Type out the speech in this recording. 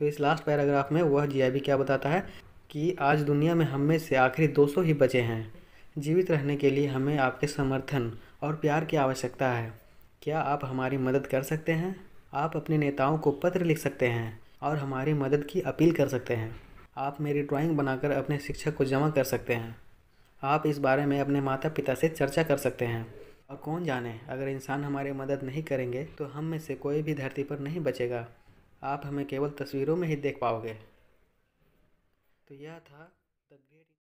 तो इस last paragraph में वह जीआईबी क्या बताता है कि आज दुनिया में हम में से आखिरी 200 ही बचे हैं जीवित रहने के लिए हमें आपके समर्थन और प्यार की आवश्यकता है क्या आप हमारी मदद कर सकते हैं आप अपने नेताओं को पत्र लिख सकते हैं और हमारी मदद की अपील कर सकते हैं आप मेरी ड्राइंग बनाकर अपने शिक्षक को जमा कर सकते हैं आप इस बारे में अपने माता पिता से चर्चा कर सकते हैं और कौन जाने अगर इंसान हमारी मदद नहीं करेंगे तो हम में से कोई भी धरती पर नहीं बचेगा आप हमें केवल तस्वीरों में ही देख पाओगे तो यह था द ग्रेट